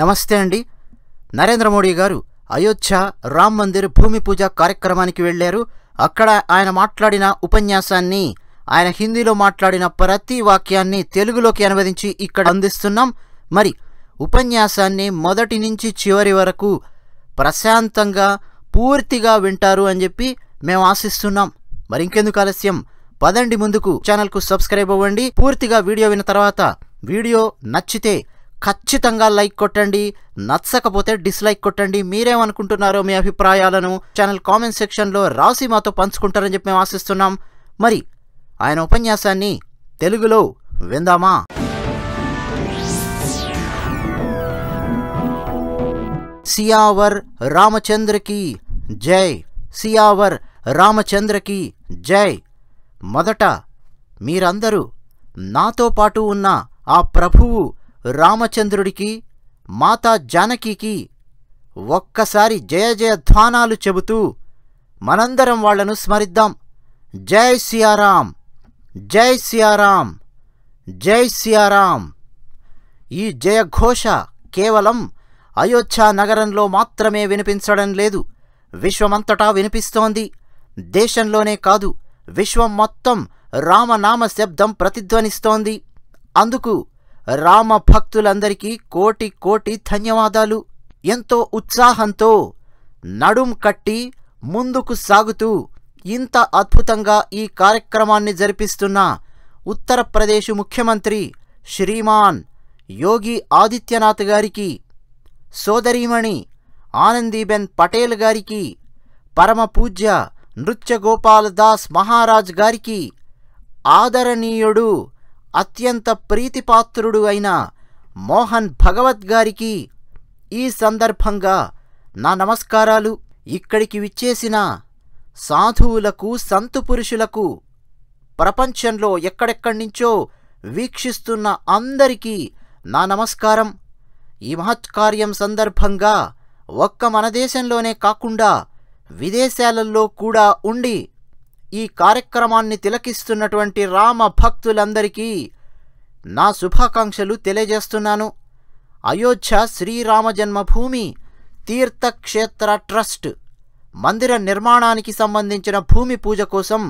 నమస్తే అండి నరేంద్ర మోడీ గారు అయోధ్య రామ్ మందిర్ భూమి పూజ కార్యక్రమానికి వెళ్ళారు అక్కడ ఆయన మాట్లాడిన ఉపన్యాసాన్ని ఆయన హిందీలో మాట్లాడిన ప్రతి వాక్యాన్ని తెలుగులోకి అనువదించి ఇక్కడ అందిస్తున్నాం మరి ఉపన్యాసాన్ని మొదటి నుంచి చివరి వరకు ప్రశాంతంగా పూర్తిగా వింటారు అని చెప్పి మేము ఆశిస్తున్నాం మరి ఇంకెందుకు ఆలస్యం పదండి ముందుకు ఛానల్కు సబ్స్క్రైబ్ అవ్వండి పూర్తిగా వీడియో విన్న తర్వాత వీడియో నచ్చితే ఖచ్చితంగా లైక్ కొట్టండి నచ్చకపోతే డిస్లైక్ కొట్టండి మీరేమనుకుంటున్నారో మీ అభిప్రాయాలను ఛానల్ కామెంట్ సెక్షన్లో రాసి మాతో పంచుకుంటారని చెప్పి మేము ఆశిస్తున్నాం మరి ఆయన ఉపన్యాసాన్ని తెలుగులో విందామా సియావర్ రామచంద్రకి జై సియావర్ రామచంద్రకి జై మొదట మీరందరూ నాతో పాటు ఉన్న ఆ ప్రభువు రామచంద్రుడికి మాతా జానకికి ఒక్కసారి జయ జయధ్వానాలు చెబుతూ మనందరం వాళ్లను స్మరిద్దాం జై సియారాం జై సియారాం జై సియారాం ఈ జయఘోష కేవలం అయోధ్యా నగరంలో మాత్రమే వినిపించడం లేదు విశ్వమంతటా వినిపిస్తోంది దేశంలోనే కాదు విశ్వం మొత్తం రామనామ శబ్దం ప్రతిధ్వనిస్తోంది అందుకు రామ భక్తులందరికీ కోటి కోటి ధన్యవాదాలు ఎంతో ఉత్సాహంతో నడుం కట్టి ముందుకు సాగుతూ ఇంత అద్భుతంగా ఈ కార్యక్రమాన్ని జరిపిస్తున్న ఉత్తరప్రదేశ్ ముఖ్యమంత్రి శ్రీమాన్ యోగి ఆదిత్యనాథ్ గారికి సోదరీమణి ఆనందీబెన్ పటేల్ గారికి పరమ పూజ్య నృత్యగోపాల్ దాస్ మహారాజ్ గారికి ఆదరణీయుడు అత్యంత ప్రీతిపాత్రుడు అయిన మోహన్ భగవద్గారికి ఈ సందర్భంగా నా నమస్కారాలు ఇక్కడికి విచ్చేసిన సాధువులకు సంతు పురుషులకు ప్రపంచంలో ఎక్కడెక్కడినుంచో వీక్షిస్తున్న అందరికీ నా నమస్కారం ఈ మహత్కార్యం సందర్భంగా ఒక్క మన దేశంలోనే కాకుండా విదేశాలలో కూడా ఉండి ఈ కార్యక్రమాన్ని తిలకిస్తున్నటువంటి రామ భక్తులందరికీ నా శుభాకాంక్షలు తెలియజేస్తున్నాను అయోధ్య శ్రీరామ జన్మభూమి తీర్థక్షేత్ర ట్రస్ట్ మందిర నిర్మాణానికి సంబంధించిన భూమి పూజ కోసం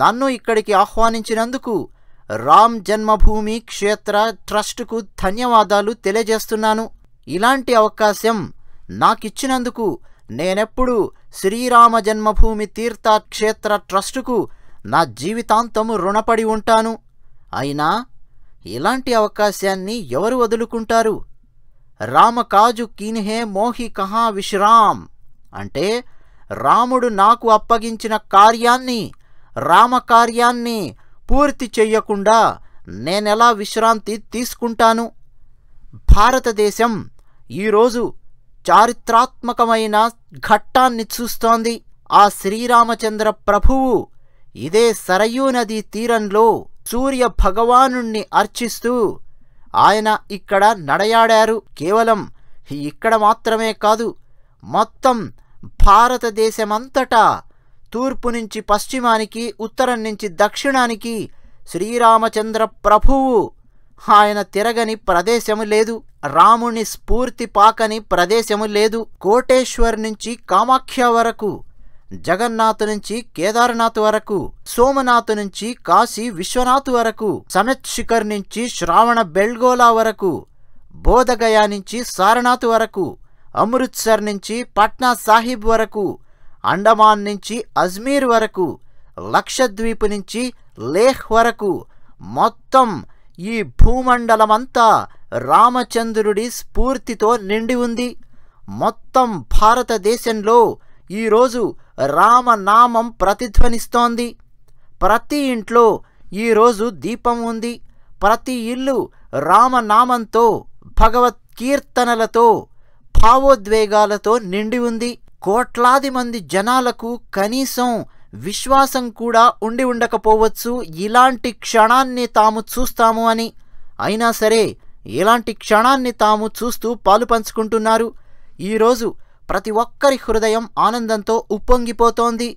నన్ను ఇక్కడికి ఆహ్వానించినందుకు రామ్ జన్మభూమి క్షేత్ర ట్రస్టుకు ధన్యవాదాలు తెలియజేస్తున్నాను ఇలాంటి అవకాశం నాకిచ్చినందుకు నేనెప్పుడు శ్రీరామ జన్మభూమి తీర్థక్షేత్ర ట్రస్టుకు నా జీవితాంతము రుణపడి ఉంటాను అయినా ఇలాంటి అవకాశాన్ని ఎవరు వదులుకుంటారు రామకాజు కిన్హే మోహి కహా విశ్రామ్ అంటే రాముడు నాకు అప్పగించిన కార్యాన్ని రామకార్యాన్ని పూర్తి చెయ్యకుండా నేనెలా విశ్రాంతి తీసుకుంటాను భారతదేశం ఈరోజు చారిత్రాత్మకమైన ఘట్టాన్ని చూస్తోంది ఆ శ్రీరామచంద్ర ప్రభువు ఇదే సరయూ నదీ తీరంలో సూర్య భగవానుణ్ణి అర్చిస్తూ ఆయన ఇక్కడ నడయాడారు కేవలం ఇక్కడ మాత్రమే కాదు మొత్తం భారతదేశమంతటా తూర్పు నుంచి పశ్చిమానికి ఉత్తరం నుంచి దక్షిణానికి శ్రీరామచంద్ర ప్రభువు ఆయన తిరగని ప్రదేశము లేదు రాముని స్ఫూర్తి పాకని ప్రదేశము లేదు కోటేశ్వర్ నుంచి కామాఖ్య వరకు జగన్నాథ్ నుంచి కేదార్నాథ్ వరకు సోమనాథ్ నుంచి కాశీ విశ్వనాథ్ వరకు సనత్ శిఖర్ నుంచి శ్రావణ బెల్గోలా వరకు బోధగయా నుంచి సారనాథ్ వరకు అమృత్సర్ నుంచి పట్నా సాహిబ్ వరకు అండమాన్ నుంచి అజ్మీర్ వరకు లక్షద్వీప్ నుంచి లేహ్ వరకు మొత్తం ఈ భూమండలమంతా రామచంద్రుడి స్ఫూర్తితో నిండి ఉంది మొత్తం భారతదేశంలో ఈరోజు రామనామం ప్రతిధ్వనిస్తోంది ప్రతి ఇంట్లో ఈరోజు దీపం ఉంది ప్రతి ఇల్లు రామనామంతో భగవత్కీర్తనలతో కీర్తనలతో భావోద్వేగాలతో నిండి ఉంది కోట్లాది మంది జనాలకు కనీసం విశ్వాసం కూడా ఉండి ఉండకపోవచ్చు ఇలాంటి క్షణాన్ని తాము చూస్తాము అని అయినా సరే ఇలాంటి క్షణాన్ని తాము చూస్తూ పాలు పంచుకుంటున్నారు ఈరోజు ప్రతి ఒక్కరి హృదయం ఆనందంతో ఉప్పొంగిపోతోంది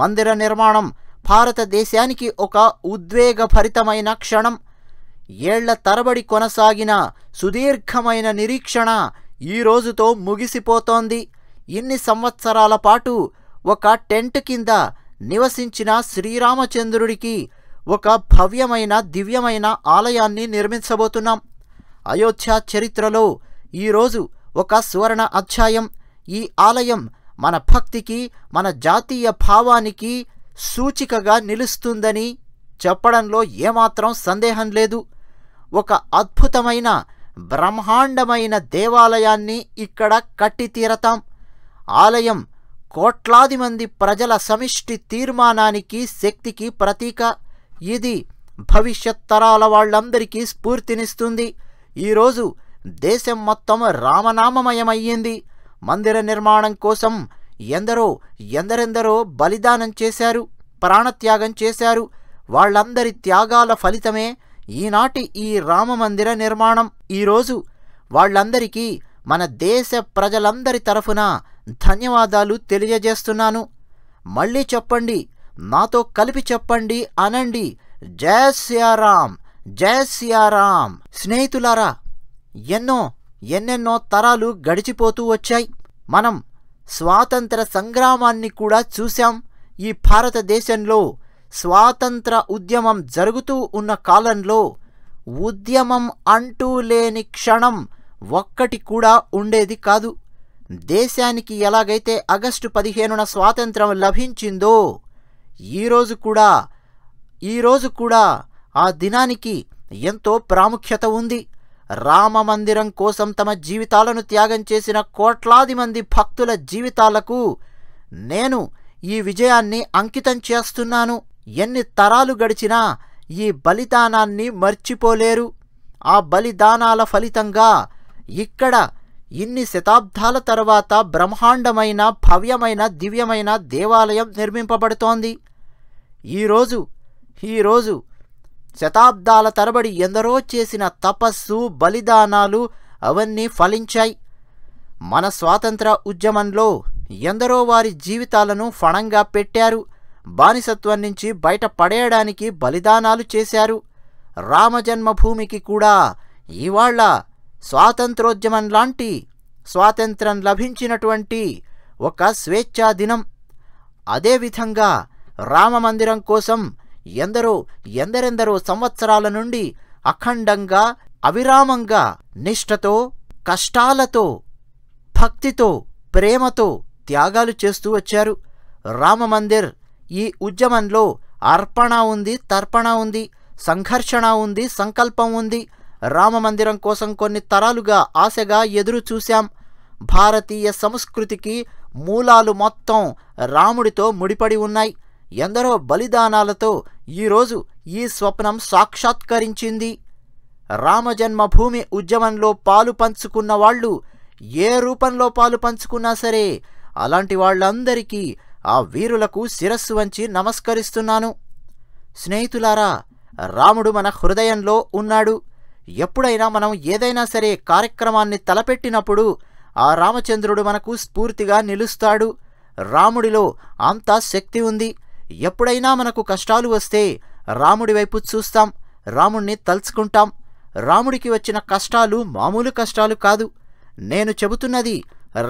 మందిర నిర్మాణం భారతదేశానికి ఒక ఉద్వేగభరితమైన క్షణం ఏళ్ల తరబడి కొనసాగిన సుదీర్ఘమైన నిరీక్షణ ఈ రోజుతో ముగిసిపోతోంది ఇన్ని సంవత్సరాల పాటు ఒక టెంట్ కింద నివసించిన శ్రీరామచంద్రుడికి ఒక భవ్యమైన దివ్యమైన ఆలయాన్ని నిర్మించబోతున్నాం అయోధ్య చరిత్రలో ఈరోజు ఒక సువర్ణ అధ్యాయం ఈ ఆలయం మన భక్తికి మన జాతీయ భావానికి సూచికగా నిలుస్తుందని చెప్పడంలో ఏమాత్రం సందేహం లేదు ఒక అద్భుతమైన బ్రహ్మాండమైన దేవాలయాన్ని ఇక్కడ కట్టి తీరతాం ఆలయం కోట్లాది మంది ప్రజల సమిష్టి తీర్మానానికి శక్తికి ప్రతీక ఇది భవిష్యత్ తరాల వాళ్ళందరికీ స్ఫూర్తినిస్తుంది ఈరోజు దేశం మొత్తం రామనామమయమయ్యింది మందిర నిర్మాణం కోసం ఎందరో ఎందరెందరో బలిదానం చేశారు ప్రాణత్యాగం చేశారు వాళ్ళందరి త్యాగాల ఫలితమే ఈనాటి ఈ రామమందిర నిర్మాణం ఈరోజు వాళ్ళందరికీ మన దేశ ప్రజలందరి తరఫున ధన్యవాదాలు తెలియజేస్తున్నాను మళ్ళీ చెప్పండి నాతో కలిపి చెప్పండి అనండి జయ సియారాం జయ సియారాం స్నేహితులారా ఎన్నో ఎన్నెన్నో తరాలు గడిచిపోతూ వచ్చాయి మనం స్వాతంత్ర సంగ్రామాన్ని కూడా చూశాం ఈ భారతదేశంలో స్వాతంత్ర ఉద్యమం జరుగుతూ ఉన్న కాలంలో ఉద్యమం అంటూ లేని క్షణం ఒక్కటి కూడా ఉండేది కాదు దేశానికి ఎలాగైతే ఆగస్టు పదిహేనున స్వాతంత్రం లభించిందో ఈరోజు కూడా ఈరోజు కూడా ఆ దినానికి ఎంతో ప్రాముఖ్యత ఉంది రామ మందిరం కోసం తమ జీవితాలను త్యాగం చేసిన కోట్లాది మంది భక్తుల జీవితాలకు నేను ఈ విజయాన్ని అంకితం చేస్తున్నాను ఎన్ని తరాలు గడిచినా ఈ బలిదానాన్ని మర్చిపోలేరు ఆ బలిదానాల ఫలితంగా ఇక్కడ ఇన్ని శతాబ్దాల తర్వాత బ్రహ్మాండమైన భవ్యమైన దివ్యమైన దేవాలయం నిర్మింపబడుతోంది ఈరోజు ఈరోజు శతాబ్దాల తరబడి ఎందరో చేసిన తపస్సు బలిదానాలు అవన్నీ ఫలించాయి మన స్వాతంత్ర ఉద్యమంలో ఎందరో వారి జీవితాలను ఫణంగా పెట్టారు బానిసత్వం నుంచి బయట పడేయడానికి బలిదానాలు చేశారు రామజన్మభూమికి కూడా ఇవాళ స్వాతంత్రోద్యమం లాంటి స్వాతంత్రం లభించినటువంటి ఒక స్వేచ్ఛా దినం అదేవిధంగా రామమందిరం కోసం ఎందరో ఎందరెందరో సంవత్సరాల నుండి అఖండంగా అవిరామంగా నిష్ఠతో కష్టాలతో భక్తితో ప్రేమతో త్యాగాలు చేస్తూ వచ్చారు రామమందిర్ ఈ ఉద్యమంలో అర్పణ ఉంది తర్పణ ఉంది సంఘర్షణ ఉంది సంకల్పం ఉంది రామ మందిరం కోసం కొన్ని తరాలుగా ఆశగా ఎదురు చూశాం భారతీయ సంస్కృతికి మూలాలు మొత్తం రాముడితో ముడిపడి ఉన్నాయి ఎందరో బలిదానాలతో ఈరోజు ఈ స్వప్నం సాక్షాత్కరించింది రామజన్మభూమి ఉద్యమంలో పాలు పంచుకున్న వాళ్ళు ఏ రూపంలో పాలు పంచుకున్నా సరే అలాంటి వాళ్ళందరికీ ఆ వీరులకు శిరస్సు వంచి నమస్కరిస్తున్నాను స్నేహితులారా రాముడు మన హృదయంలో ఉన్నాడు ఎప్పుడైనా మనం ఏదైనా సరే కార్యక్రమాన్ని తలపెట్టినప్పుడు ఆ రామచంద్రుడు మనకు స్ఫూర్తిగా నిలుస్తాడు రాముడిలో అంత శక్తి ఉంది ఎప్పుడైనా మనకు కష్టాలు వస్తే రాముడి వైపు చూస్తాం రాముణ్ణి తలుచుకుంటాం రాముడికి వచ్చిన కష్టాలు మామూలు కష్టాలు కాదు నేను చెబుతున్నది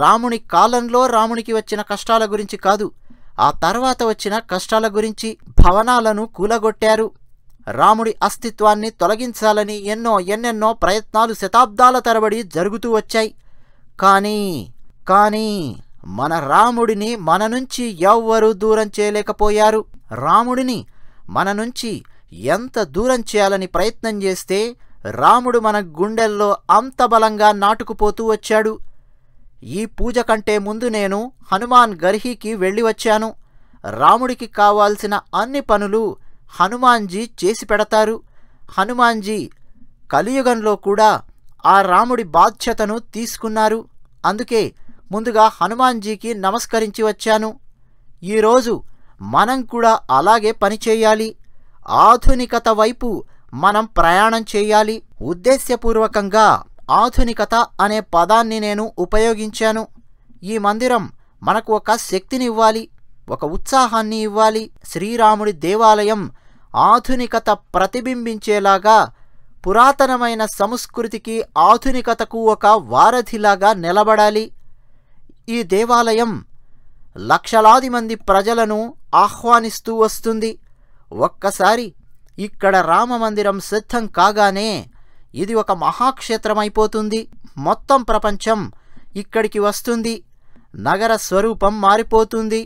రాముని కాలంలో రామునికి వచ్చిన కష్టాల గురించి కాదు ఆ తర్వాత వచ్చిన కష్టాల గురించి భవనాలను కూలగొట్టారు రాముడి అస్తిత్వాన్ని తొలగించాలని ఎన్నో ఎన్నెన్నో ప్రయత్నాలు శతాబ్దాల తరబడి జరుగుతూ వచ్చాయి కానీ కానీ మన రాముడిని మన నుంచి ఎవ్వరూ దూరం చేయలేకపోయారు రాముడిని మన నుంచి ఎంత దూరం చేయాలని ప్రయత్నం చేస్తే రాముడు మన గుండెల్లో అంత బలంగా నాటుకుపోతూ వచ్చాడు ఈ పూజ కంటే ముందు నేను హనుమాన్ గర్హికి వెళ్ళి వచ్చాను రాముడికి కావాల్సిన అన్ని పనులు హనుమాన్జీ చేసి పెడతారు హనుమాన్జీ కలియుగంలో కూడా ఆ రాముడి బాధ్యతను తీసుకున్నారు అందుకే ముందుగా హనుమాన్జీకి నమస్కరించి వచ్చాను ఈరోజు మనం కూడా అలాగే పనిచేయాలి ఆధునికత వైపు మనం ప్రయాణం చేయాలి ఉద్దేశ్యపూర్వకంగా ఆధునికత అనే పదాన్ని నేను ఉపయోగించాను ఈ మందిరం మనకు ఒక శక్తిని ఇవ్వాలి ఒక ఉత్సాహాన్ని ఇవ్వాలి శ్రీరాముడి దేవాలయం ఆధునికత ప్రతిబింబించేలాగా పురాతనమైన సంస్కృతికి ఆధునికతకు ఒక వారధిలాగా నిలబడాలి ఈ దేవాలయం లక్షలాది మంది ప్రజలను ఆహ్వానిస్తూ వస్తుంది ఒక్కసారి ఇక్కడ రామమందిరం సిద్ధం కాగానే ఇది ఒక మహాక్షేత్రమైపోతుంది మొత్తం ప్రపంచం ఇక్కడికి వస్తుంది నగర స్వరూపం మారిపోతుంది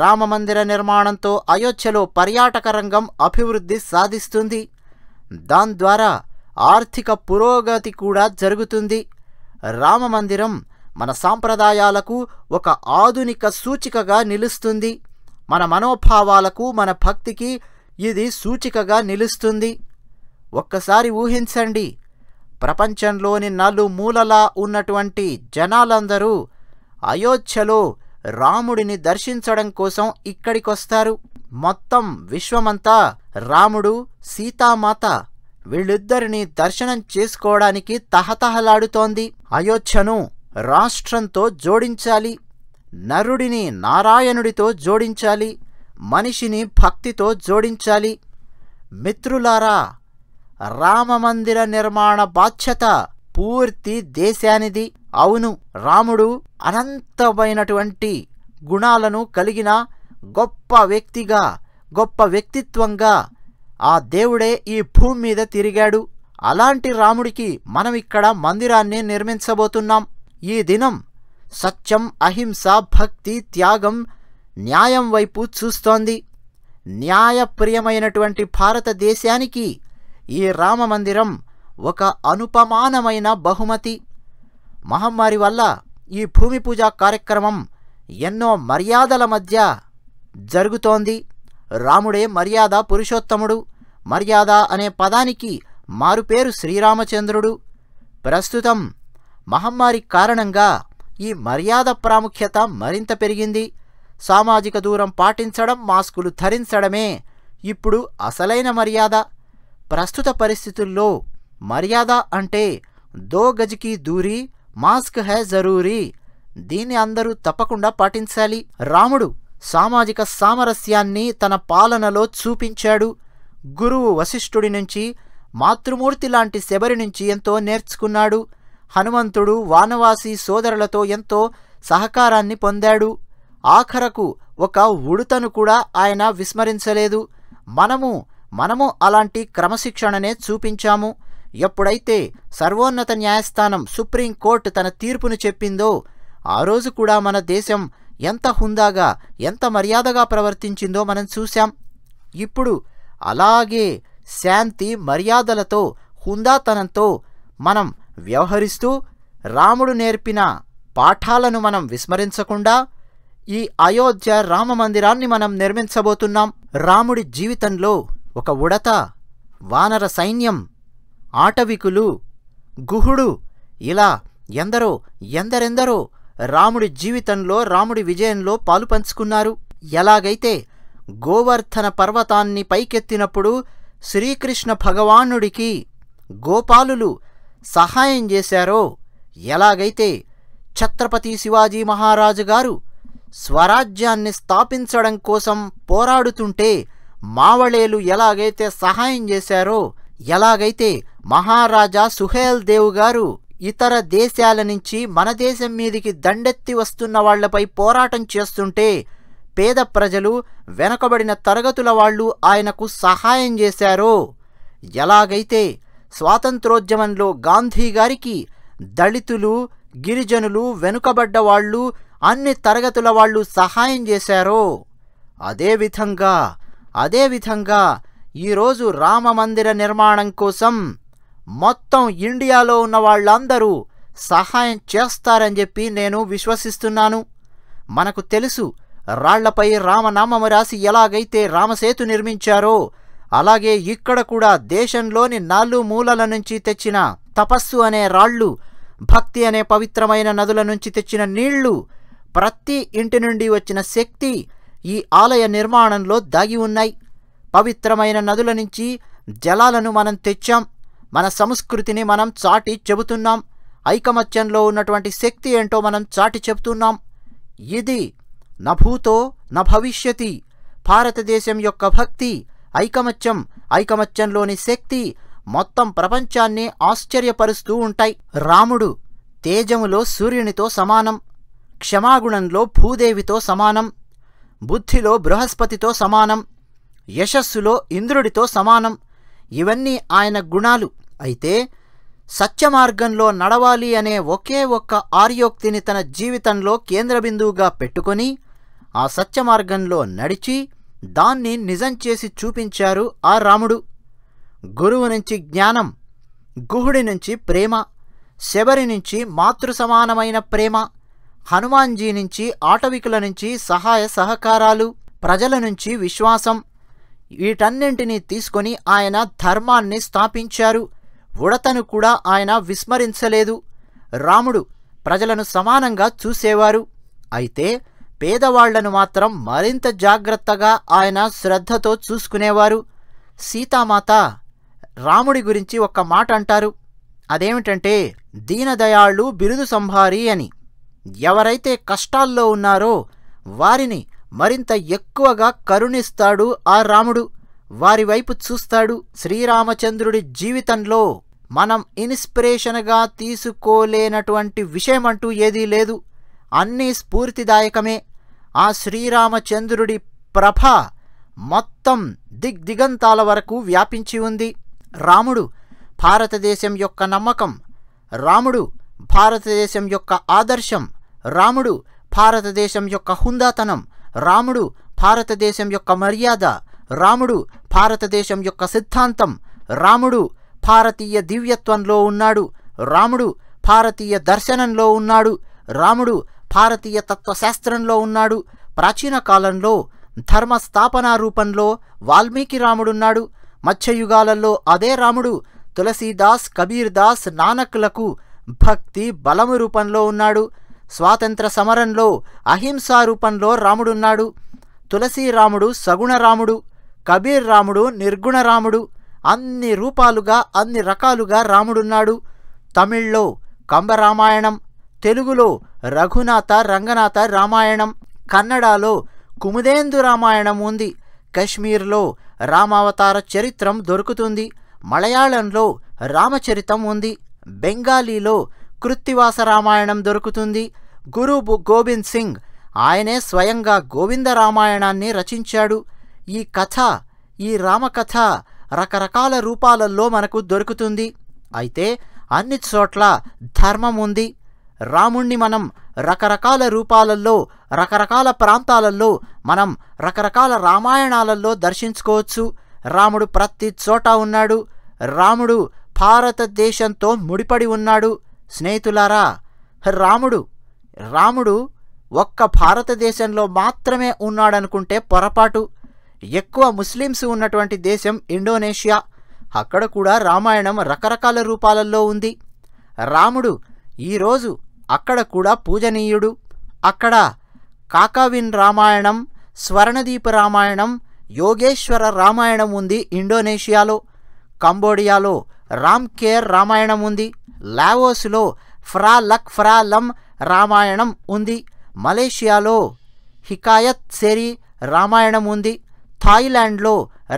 రామమందిర నిర్మాణంతో అయోధ్యలో పర్యాటక రంగం అభివృద్ధి సాధిస్తుంది దాని ద్వారా ఆర్థిక పురోగతి కూడా జరుగుతుంది రామమందిరం మన సాంప్రదాయాలకు ఒక ఆధునిక సూచికగా నిలుస్తుంది మన మనోభావాలకు మన భక్తికి ఇది సూచికగా నిలుస్తుంది ఒక్కసారి ఊహించండి ప్రపంచంలోని నలుమూలలా ఉన్నటువంటి జనాలందరూ అయోధ్యలో రాముడిని దర్శించడం కోసం ఇక్కడికొస్తారు మొత్తం విశ్వమంతా రాముడు సీతామాత వీళ్ళిద్దరినీ దర్శనం చేసుకోవడానికి తహతహలాడుతోంది అయోధ్యను రాష్ట్రంతో జోడించాలి నరుడిని నారాయణుడితో జోడించాలి మనిషిని భక్తితో జోడించాలి మిత్రులారా రామమందిర నిర్మాణ బాధ్యత పూర్తి దేశానిది అవును రాముడు అనంతమైనటువంటి గుణాలను కలిగిన గొప్ప వ్యక్తిగా గొప్ప వ్యక్తిత్వంగా ఆ దేవుడే ఈ భూమి మీద తిరిగాడు అలాంటి రాముడికి మనం ఇక్కడ మందిరాన్ని నిర్మించబోతున్నాం ఈ దినం సత్యం అహింస భక్తి త్యాగం న్యాయం వైపు చూస్తోంది న్యాయప్రియమైనటువంటి భారతదేశానికి ఈ రామమందిరం ఒక అనుపమానమైన బహుమతి మహమ్మారి వల్ల ఈ భూమి పూజ కార్యక్రమం ఎన్నో మర్యాదల మధ్య జరుగుతోంది రాముడే మర్యాద పురుషోత్తముడు మర్యాద అనే పదానికి మారుపేరు శ్రీరామచంద్రుడు ప్రస్తుతం మహమ్మారి కారణంగా ఈ మర్యాద ప్రాముఖ్యత మరింత పెరిగింది సామాజిక దూరం పాటించడం మాస్కులు ధరించడమే ఇప్పుడు అసలైన మర్యాద ప్రస్తుత పరిస్థితుల్లో మర్యాద అంటే దో గజికి దూరి మాస్క్ హే జరూరీ దీన్ని అందరూ తప్పకుండా పాటించాలి రాముడు సామాజిక సామరస్యాన్ని తన పాలనలో చూపించాడు గురువు వశిష్ఠుడి నుంచి మాతృమూర్తి లాంటి శబరి నుంచి ఎంతో నేర్చుకున్నాడు హనుమంతుడు వానవాసి సోదరులతో ఎంతో సహకారాన్ని పొందాడు ఆఖరకు ఒక ఉడుతను కూడా ఆయన విస్మరించలేదు మనము మనము అలాంటి క్రమశిక్షణనే చూపించాము ఎప్పుడైతే సర్వోన్నత న్యాయస్థానం సుప్రీంకోర్టు తన తీర్పును చెప్పిందో ఆ రోజు కూడా మన దేశం ఎంత హుందాగా ఎంత మర్యాదగా ప్రవర్తించిందో మనం చూశాం ఇప్పుడు అలాగే శాంతి మర్యాదలతో హుందాతనంతో మనం వ్యవహరిస్తూ రాముడు నేర్పిన పాఠాలను మనం విస్మరించకుండా ఈ అయోధ్య రామ మందిరాన్ని మనం నిర్మించబోతున్నాం రాముడి జీవితంలో ఒక ఉడత వానర సైన్యం ఆటవికులు గుహుడు ఇలా ఎందరో ఎందరెందరో రాముడి జీవితంలో రాముడి విజయంలో పాలు పంచుకున్నారు ఎలాగైతే గోవర్ధన పర్వతాన్ని పైకెత్తినప్పుడు శ్రీకృష్ణ భగవానుడికి గోపాలులు సహాయం చేశారో ఎలాగైతే ఛత్రపతి శివాజీ మహారాజుగారు స్వరాజ్యాన్ని స్థాపించడం కోసం పోరాడుతుంటే మావళేలు ఎలాగైతే సహాయం చేశారో ఎలాగైతే మహారాజా సుహేల్ దేవ్ గారు ఇతర దేశాల నుంచి మన దేశం మీదికి దండెత్తి వస్తున్న వాళ్లపై పోరాటం చేస్తుంటే పేద ప్రజలు వెనకబడిన తరగతుల వాళ్ళు ఆయనకు సహాయం చేశారో ఎలాగైతే స్వాతంత్రోద్యమంలో గాంధీ గారికి దళితులు గిరిజనులు వెనుకబడ్డ వాళ్ళు అన్ని తరగతుల వాళ్ళు సహాయం చేశారో అదేవిధంగా అదేవిధంగా ఈరోజు రామ మందిర నిర్మాణం కోసం మొత్తం ఇండియాలో ఉన్న వాళ్ళందరూ సహాయం చేస్తారని చెప్పి నేను విశ్వసిస్తున్నాను మనకు తెలుసు రాళ్లపై రామనామము రాసి ఎలాగైతే రామసేతు నిర్మించారో అలాగే ఇక్కడ కూడా దేశంలోని నాలు మూలల నుంచి తెచ్చిన తపస్సు అనే రాళ్ళు భక్తి అనే పవిత్రమైన నదుల నుంచి తెచ్చిన నీళ్లు ప్రతి ఇంటి నుండి వచ్చిన శక్తి ఈ ఆలయ నిర్మాణంలో దాగి ఉన్నాయి పవిత్రమైన నదుల నుంచి జలాలను మనం తెచ్చాం మన సంస్కృతిని మనం చాటి చెబుతున్నాం ఐకమత్యంలో ఉన్నటువంటి శక్తి ఏంటో మనం చాటి చెబుతున్నాం ఇది నభూతో న భవిష్యతి భారతదేశం యొక్క భక్తి ఐకమత్యం ఐకమత్యంలోని శక్తి మొత్తం ప్రపంచాన్ని ఆశ్చర్యపరుస్తూ ఉంటాయి రాముడు తేజములో సూర్యునితో సమానం క్షమాగుణంలో భూదేవితో సమానం బుద్ధిలో బృహస్పతితో సమానం యశస్సులో ఇంద్రుడితో సమానం ఇవన్నీ ఆయన గుణాలు అయితే సత్యమార్గంలో నడవాలి అనే ఒకే ఒక్క ఆర్యోక్తిని తన జీవితంలో కేంద్రబిందువుగా పెట్టుకొని ఆ సత్యమార్గంలో నడిచి దాన్ని నిజం చేసి చూపించారు ఆ రాముడు గురువు నుంచి జ్ఞానం గుహుడి నుంచి ప్రేమ శబరి నుంచి మాతృసమానమైన ప్రేమ హనుమాన్జీ నుంచి ఆటవికుల నుంచి సహాయ సహకారాలు ప్రజల నుంచి విశ్వాసం వీటన్నింటినీ తీసుకొని ఆయన ధర్మాన్ని స్థాపించారు ఉడతను కూడా ఆయన విస్మరించలేదు రాముడు ప్రజలను సమానంగా చూసేవారు అయితే పేదవాళ్లను మాత్రం మరింత జాగ్రత్తగా ఆయన శ్రద్ధతో చూసుకునేవారు సీతామాత రాముడి గురించి ఒక మాట అంటారు అదేమిటంటే దీనదయాళ్ళు బిరుదు సంహారి అని ఎవరైతే కష్టాల్లో ఉన్నారో వారిని మరింత ఎక్కువగా కరుణిస్తాడు ఆ రాముడు వారివైపు చూస్తాడు శ్రీరామచంద్రుడి జీవితంలో మనం ఇన్స్పిరేషన్గా తీసుకోలేనటువంటి విషయమంటూ ఏదీ లేదు అన్నీ స్ఫూర్తిదాయకమే ఆ శ్రీరామచంద్రుడి ప్రభ మొత్తం దిగ్దిగంతాల వరకు వ్యాపించి ఉంది రాముడు భారతదేశం యొక్క నమ్మకం రాముడు భారతదేశం యొక్క ఆదర్శం రాముడు భారతదేశం యొక్క హుందాతనం రాముడు భారతదేశం యొక్క మర్యాద రాముడు భారతదేశం యొక్క సిద్ధాంతం రాముడు భారతీయ దివ్యత్వంలో ఉన్నాడు రాముడు భారతీయ దర్శనంలో ఉన్నాడు రాముడు భారతీయ తత్వశాస్త్రంలో ఉన్నాడు ప్రాచీన కాలంలో ధర్మస్థాపన రూపంలో వాల్మీకి రాముడున్నాడు మధ్యయుగాలలో అదే రాముడు తులసీదాస్ కబీర్దాస్ నానక్లకు భక్తి బలము రూపంలో ఉన్నాడు స్వాతంత్ర సమరంలో అహింసారూపంలో రాముడున్నాడు తులసీరాముడు సగుణ రాముడు కబీర్ రాముడు నిర్గుణ రాముడు అన్ని రూపాలుగా అన్ని రకాలుగా రాముడున్నాడు తమిళ్లో కంబరామాయణం తెలుగులో రఘునాథ రంగనాథ రామాయణం కన్నడలో కుముదేందు రామాయణం ఉంది కశ్మీర్లో రామావతార చరిత్రం దొరుకుతుంది మలయాళంలో రామచరితం ఉంది బెంగాలీలో కృత్తివాస రామాయణం దొరుకుతుంది గురు గోవింద్ సింగ్ ఆయనే స్వయంగా గోవింద రామాయణాన్ని రచించాడు ఈ కథ ఈ రామకథ రకరకాల రూపాలలో మనకు దొరుకుతుంది అయితే అన్ని చోట్ల ధర్మం ఉంది రాముణ్ణి మనం రకరకాల రూపాలలో రకరకాల ప్రాంతాలలో మనం రకరకాల రామాయణాలలో దర్శించుకోవచ్చు రాముడు ప్రతి చోట ఉన్నాడు రాముడు భారతదేశంతో ముడిపడి ఉన్నాడు స్నేహితులారా రాముడు రాముడు ఒక్క భారతదేశంలో మాత్రమే ఉన్నాడనుకుంటే పొరపాటు ఎక్కువ ముస్లిమ్స్ ఉన్నటువంటి దేశం ఇండోనేషియా అక్కడ కూడా రామాయణం రకరకాల రూపాలలో ఉంది రాముడు ఈరోజు అక్కడ కూడా పూజనీయుడు అక్కడ కాకావిన్ రామాయణం స్వర్ణదీప రామాయణం యోగేశ్వర రామాయణం ఉంది ఇండోనేషియాలో కంబోడియాలో రామ్ కేర్ రామాయణం ఉంది లావోస్లో ఫ్రా లక్ ఫ్రా లమ్ రామాయణం ఉంది మలేషియాలో హికాయత్ సెరీ రామాయణం ఉంది థాయిలాండ్లో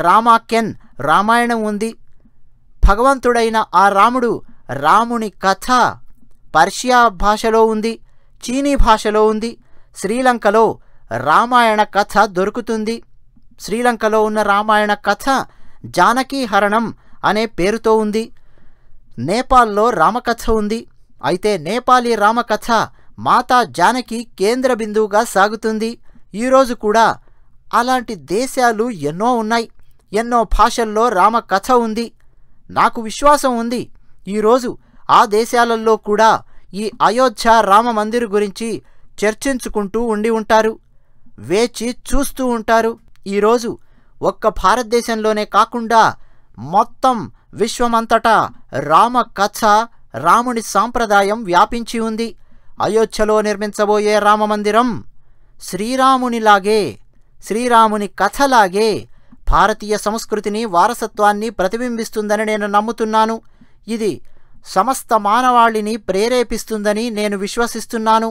రామాకెన్ రామాయణం ఉంది భగవంతుడైన ఆ రాముడు రాముని కథ పర్షియా భాషలో ఉంది చీనీ భాషలో ఉంది శ్రీలంకలో రామాయణ కథ దొరుకుతుంది శ్రీలంకలో ఉన్న రామాయణ కథ జానకీహరణం అనే పేరుతో ఉంది నేపాల్లో రామకథ ఉంది అయితే నేపాలీ రామకథ మాతా జానకి కేంద్ర బిందువుగా సాగుతుంది ఈరోజు కూడా అలాంటి దేశాలు ఎన్నో ఉన్నాయి ఎన్నో భాషల్లో రామకథ ఉంది నాకు విశ్వాసం ఉంది ఈరోజు ఆ దేశాలలో కూడా ఈ అయోధ్య రామ మందిర్ గురించి చర్చించుకుంటూ ఉండి ఉంటారు వేచి చూస్తూ ఉంటారు ఈరోజు ఒక్క భారతదేశంలోనే కాకుండా మొత్తం విశ్వమంతటా రామ కథ రాముని సాంప్రదాయం వ్యాపించి ఉంది అయోధ్యలో నిర్మించబోయే రామమందిరం శ్రీరామునిలాగే శ్రీరాముని కథలాగే భారతీయ సంస్కృతిని వారసత్వాన్ని ప్రతిబింబిస్తుందని నేను నమ్ముతున్నాను ఇది సమస్త మానవాళిని ప్రేరేపిస్తుందని నేను విశ్వసిస్తున్నాను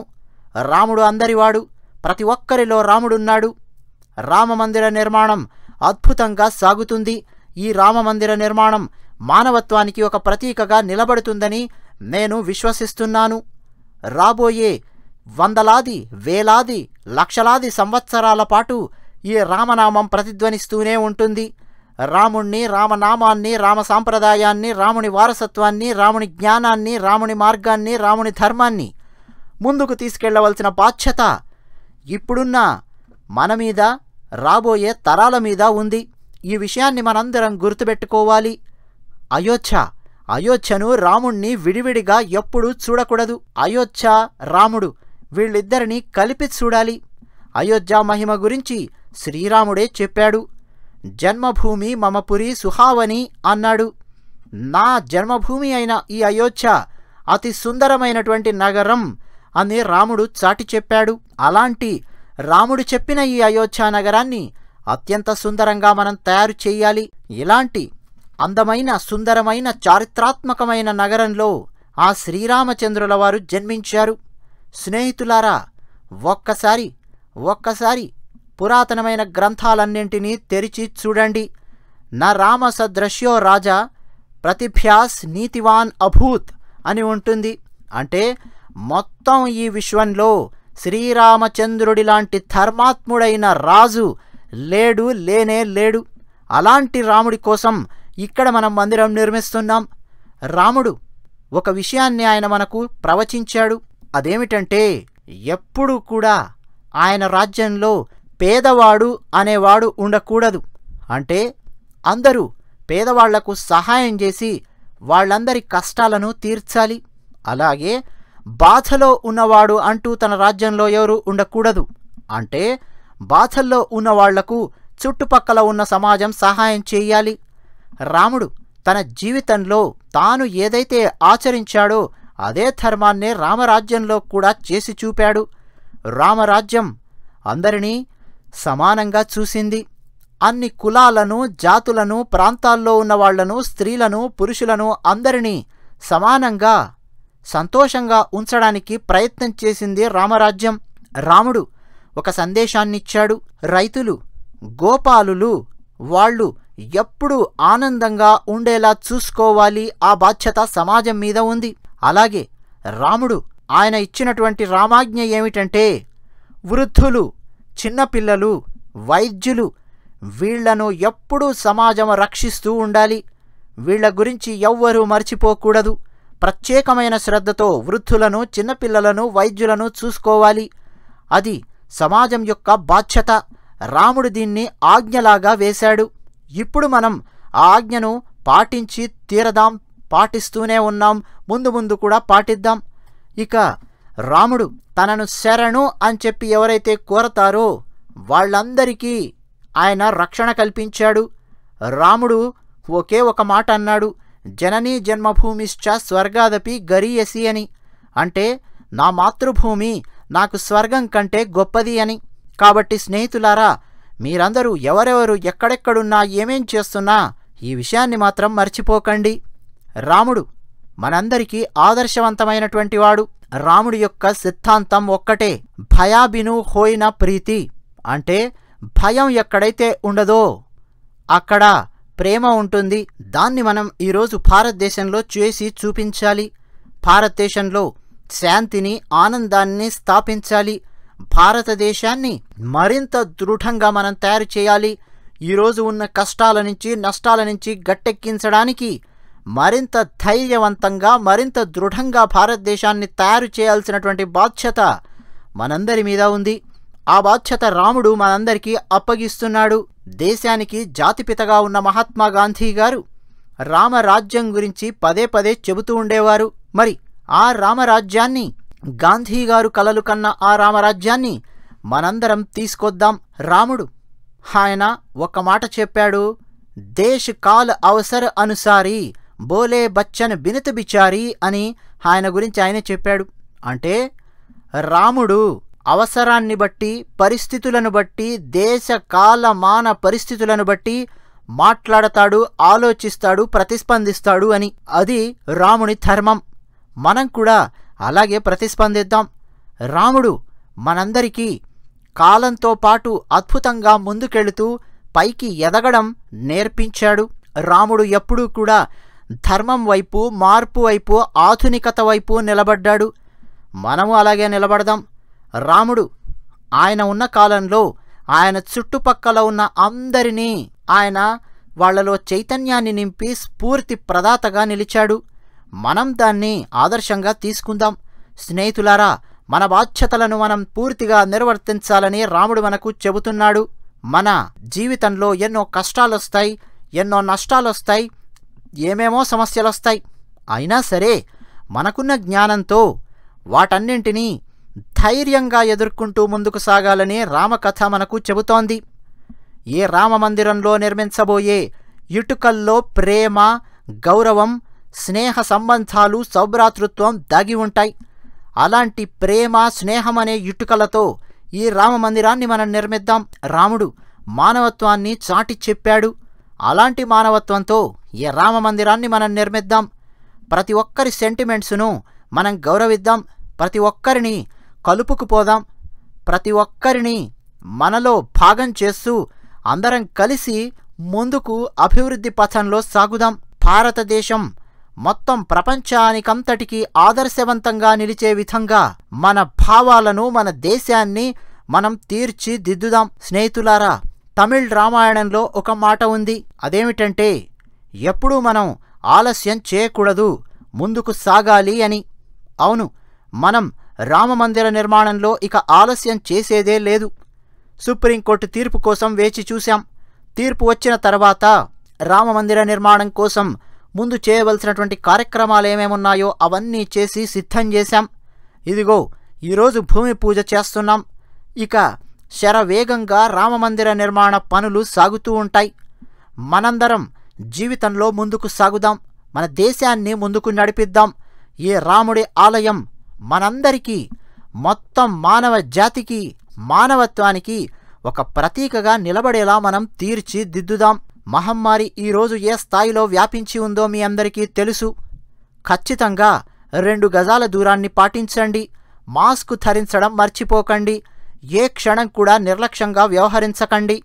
రాముడు అందరివాడు ప్రతి ఒక్కరిలో రాముడున్నాడు రామమందిర నిర్మాణం అద్భుతంగా సాగుతుంది ఈ రామమందిర నిర్మాణం మానవత్వానికి ఒక ప్రతీకగా నిలబడుతుందని నేను విశ్వసిస్తున్నాను రాబోయే వందలాది వేలాది లక్షలాది సంవత్సరాల పాటు ఈ రామనామం ప్రతిధ్వనిస్తూనే ఉంటుంది రాముణ్ణి రామనామాన్ని రామ సాంప్రదాయాన్ని రాముని వారసత్వాన్ని రాముని జ్ఞానాన్ని రాముని మార్గాన్ని రాముని ధర్మాన్ని ముందుకు తీసుకెళ్లవలసిన బాధ్యత ఇప్పుడున్న మన మీద రాబోయే తరాల మీద ఉంది ఈ విషయాన్ని మనందరం గుర్తుపెట్టుకోవాలి అయోధ్య అయోధ్యను రాముణ్ణి విడివిడిగా ఎప్పుడూ చూడకూడదు అయోధ్య రాముడు వీళ్ళిద్దరినీ కలిపి చూడాలి అయోధ్య మహిమ గురించి శ్రీరాముడే చెప్పాడు జన్మభూమి మమపురి సుహావని అన్నాడు నా జన్మభూమి అయిన ఈ అయోధ్య అతి సుందరమైనటువంటి నగరం అని రాముడు చాటి చెప్పాడు అలాంటి రాముడు చెప్పిన ఈ అయోధ్య నగరాన్ని అత్యంత సుందరంగా మనం తయారు చేయాలి ఇలాంటి అందమైన సుందరమైన చారిత్రాత్మకమైన నగరంలో ఆ శ్రీరామచంద్రుల వారు జన్మించారు స్నేహితులారా ఒక్కసారి ఒక్కసారి పురాతనమైన గ్రంథాలన్నింటినీ తెరిచి చూడండి నా రామ సదృశ్యో రాజా ప్రతిభ్యాస్ నీతివాన్ అభూత్ అని ఉంటుంది అంటే మొత్తం ఈ విశ్వంలో శ్రీరామచంద్రుడి లాంటి ధర్మాత్ముడైన రాజు లేడు లేనే లేడు అలాంటి రాముడి కోసం ఇక్కడ మనం మందిరం నిర్మిస్తున్నాం రాముడు ఒక విషయాన్ని ఆయన మనకు ప్రవచించాడు అదేమిటంటే ఎప్పుడూ కూడా ఆయన రాజ్యంలో పేదవాడు అనేవాడు ఉండకూడదు అంటే అందరూ పేదవాళ్లకు సహాయం చేసి వాళ్ళందరి కష్టాలను తీర్చాలి అలాగే బాధలో ఉన్నవాడు అంటూ తన రాజ్యంలో ఎవరూ ఉండకూడదు అంటే బాధల్లో ఉన్న వాళ్లకు చుట్టుపక్కల ఉన్న సమాజం సహాయం చేయాలి రాముడు తన జీవితంలో తాను ఏదైతే ఆచరించాడో అదే ధర్మాన్నే రామరాజ్యంలో కూడా చేసి చూపాడు రామరాజ్యం అందరినీ సమానంగా చూసింది అన్ని కులాలను జాతులను ప్రాంతాల్లో ఉన్నవాళ్లను స్త్రీలను పురుషులను అందరినీ సమానంగా సంతోషంగా ఉంచడానికి ప్రయత్నం చేసింది రామరాజ్యం రాముడు ఒక సందేశాన్నిచ్చాడు రైతులు గోపాలులు వాళ్ళు ఎప్పుడూ ఆనందంగా ఉండేలా చూసుకోవాలి ఆ బాధ్యత సమాజం మీద ఉంది అలాగే రాముడు ఆయన ఇచ్చినటువంటి రామాజ్ఞ ఏమిటంటే వృద్ధులు చిన్నపిల్లలు వైద్యులు వీళ్లను ఎప్పుడూ సమాజం రక్షిస్తూ ఉండాలి వీళ్ల గురించి ఎవ్వరూ మర్చిపోకూడదు ప్రత్యేకమైన శ్రద్ధతో వృద్ధులను చిన్నపిల్లలను వైద్యులను చూసుకోవాలి అది సమాజం యొక్క బాధ్యత రాముడు దీన్ని ఆజ్ఞలాగా వేశాడు ఇప్పుడు మనం ఆ ఆజ్ఞను పాటించి తీరదాం పాటిస్తూనే ఉన్నాం ముందు ముందు కూడా పాటిద్దాం ఇక రాముడు తనను శరణు అని చెప్పి ఎవరైతే కోరతారో వాళ్ళందరికీ ఆయన రక్షణ కల్పించాడు రాముడు ఒకే ఒక మాట అన్నాడు జననీ జన్మభూమిశ్చ స్వర్గాదపి గరీయసి అని అంటే నా మాతృభూమి నాకు స్వర్గం కంటే గొప్పది అని కాబట్టి స్నేహితులారా మీరందరూ ఎవరెవరు ఎక్కడెక్కడున్నా ఏమేం చేస్తున్నా ఈ విషయాన్ని మాత్రం మర్చిపోకండి రాముడు మనందరికీ ఆదర్శవంతమైనటువంటి వాడు రాముడి యొక్క సిద్ధాంతం ఒక్కటే భయాబిను హోయిన ప్రీతి అంటే భయం ఎక్కడైతే ఉండదో అక్కడ ప్రేమ ఉంటుంది దాన్ని మనం ఈరోజు భారతదేశంలో చేసి చూపించాలి భారతదేశంలో శాంతిని ఆనందాన్ని స్థాపించాలి భారతదేశాన్ని మరింత దృఢంగా మనం తయారు చేయాలి ఈరోజు ఉన్న కష్టాల నుంచి నష్టాల నుంచి గట్టెక్కించడానికి మరింత ధైర్యవంతంగా మరింత దృఢంగా భారతదేశాన్ని తయారు చేయాల్సినటువంటి బాధ్యత మనందరి మీద ఉంది ఆ బాధ్యత రాముడు మనందరికీ అప్పగిస్తున్నాడు దేశానికి జాతిపితగా ఉన్న మహాత్మా గాంధీ గారు రామరాజ్యం గురించి పదే పదే చెబుతూ ఉండేవారు మరి ఆ రామరాజ్యాన్ని గాంధీగారు కలలు కన్న ఆ రామరాజ్యాన్ని మనందరం తీసుకొద్దాం రాముడు ఆయన ఒక మాట చెప్పాడు దేశ్ కాల్ అవసర్ అనుసారి బోలే బచ్చన్ బినత బిచారి అని ఆయన గురించి ఆయనే చెప్పాడు అంటే రాముడు అవసరాన్ని బట్టి పరిస్థితులను బట్టి దేశ కాల మాన పరిస్థితులను బట్టి మాట్లాడతాడు ఆలోచిస్తాడు ప్రతిస్పందిస్తాడు అని అది రాముని ధర్మం మనం కూడా అలాగే ప్రతిస్పందిద్దాం రాముడు మనందరికీ కాలంతో పాటు అద్భుతంగా ముందుకెళుతూ పైకి ఎదగడం నేర్పించాడు రాముడు ఎప్పుడూ కూడా ధర్మం వైపు మార్పు వైపు ఆధునికత వైపు నిలబడ్డాడు మనము అలాగే నిలబడదాం రాముడు ఆయన ఉన్న కాలంలో ఆయన చుట్టుపక్కల ఉన్న అందరినీ ఆయన వాళ్లలో చైతన్యాన్ని నింపి స్ఫూర్తి ప్రదాతగా నిలిచాడు మనం దాన్ని ఆదర్శంగా తీసుకుందాం స్నేహితులారా మన బాధ్యతలను మనం పూర్తిగా నిర్వర్తించాలని రాముడు మనకు చెబుతున్నాడు మన జీవితంలో ఎన్నో కష్టాలొస్తాయి ఎన్నో నష్టాలొస్తాయి ఏమేమో సమస్యలొస్తాయి అయినా సరే మనకున్న జ్ఞానంతో వాటన్నింటినీ ధైర్యంగా ఎదుర్కొంటూ ముందుకు సాగాలని రామకథ మనకు చెబుతోంది ఏ రామమందిరంలో నిర్మించబోయే ఇటుకల్లో ప్రేమ గౌరవం స్నేహ సంబంధాలు సౌభ్రాతృత్వం దాగి ఉంటాయి అలాంటి ప్రేమ స్నేహం అనే ఇటుకలతో ఈ రామ మందిరాన్ని మనం నిర్మిద్దాం రాముడు మానవత్వాన్ని చాటి చెప్పాడు అలాంటి మానవత్వంతో ఈ రామ మందిరాన్ని మనం నిర్మిద్దాం ప్రతి ఒక్కరి సెంటిమెంట్స్ను మనం గౌరవిద్దాం ప్రతి ఒక్కరిని కలుపుకుపోదాం ప్రతి ఒక్కరిని మనలో భాగం చేస్తూ అందరం కలిసి ముందుకు అభివృద్ధి పథంలో సాగుదాం భారతదేశం మొత్తం ప్రపంచానికంతటికీ ఆదర్శవంతంగా నిలిచే విధంగా మన భావాలను మన దేశాన్ని మనం తీర్చిదిద్దుదాం స్నేహితులారా తమిళ్ రామాయణంలో ఒక మాట ఉంది అదేమిటంటే ఎప్పుడూ మనం ఆలస్యం చేయకూడదు ముందుకు సాగాలి అని అవును మనం రామమందిర నిర్మాణంలో ఇక ఆలస్యం చేసేదే లేదు సుప్రీంకోర్టు తీర్పు కోసం వేచి చూశాం తీర్పు వచ్చిన తర్వాత రామమందిర నిర్మాణం కోసం ముందు చేయవలసినటువంటి కార్యక్రమాలు ఏమేమున్నాయో అవన్నీ చేసి సిద్ధం చేశాం ఇదిగో ఈరోజు భూమి పూజ చేస్తున్నాం ఇక శరవేగంగా రామమందిర నిర్మాణ పనులు సాగుతూ ఉంటాయి మనందరం జీవితంలో ముందుకు సాగుదాం మన దేశాన్ని ముందుకు నడిపిద్దాం ఈ రాముడి ఆలయం మనందరికీ మొత్తం మానవ జాతికి మానవత్వానికి ఒక ప్రతీకగా నిలబడేలా మనం తీర్చిదిద్దుదాం మహమ్మారి ఈరోజు ఏ స్థాయిలో వ్యాపించి ఉందో మీ అందరికీ తెలుసు ఖచ్చితంగా రెండు గజాల దూరాన్ని పాటించండి మాస్క్ ధరించడం మర్చిపోకండి ఏ క్షణం కూడా నిర్లక్ష్యంగా వ్యవహరించకండి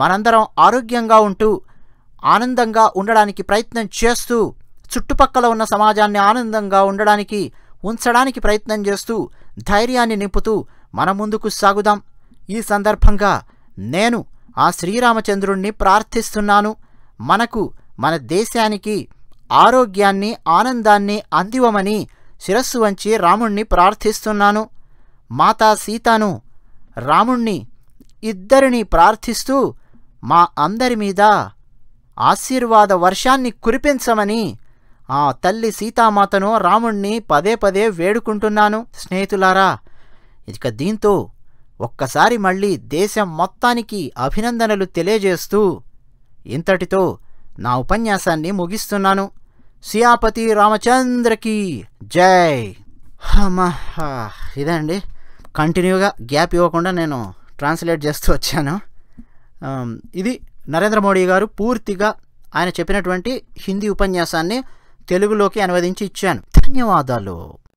మనందరం ఆరోగ్యంగా ఉంటూ ఆనందంగా ఉండడానికి ప్రయత్నం చేస్తూ చుట్టుపక్కల ఉన్న సమాజాన్ని ఆనందంగా ఉండడానికి ఉంచడానికి ప్రయత్నం చేస్తూ ధైర్యాన్ని నింపుతూ మన ముందుకు సాగుదాం ఈ సందర్భంగా నేను ఆ శ్రీరామచంద్రుణ్ణి ప్రార్థిస్తున్నాను మనకు మన దేశానికి ఆరోగ్యాన్ని ఆనందాన్ని అందివమని శిరస్సు వంచి రాముణ్ణి ప్రార్థిస్తున్నాను మాతా సీతను రాముణ్ణి ఇద్దరిని ప్రార్థిస్తూ మా అందరి మీద ఆశీర్వాద వర్షాన్ని కురిపించమని ఆ తల్లి సీతామాతను రాముణ్ణి పదే పదే వేడుకుంటున్నాను స్నేహితులారా ఇక దీంతో ఒక్కసారి మళ్ళీ దేశం మొత్తానికి అభినందనలు తెలియజేస్తూ ఇంతటితో నా ఉపన్యాసాన్ని ముగిస్తున్నాను సియాపతి రామచంద్రకి జై ఇదండి కంటిన్యూగా గ్యాప్ ఇవ్వకుండా నేను ట్రాన్స్లేట్ చేస్తూ వచ్చాను ఇది నరేంద్ర మోడీ గారు పూర్తిగా ఆయన చెప్పినటువంటి హిందీ ఉపన్యాసాన్ని తెలుగులోకి అనువదించి ఇచ్చాను ధన్యవాదాలు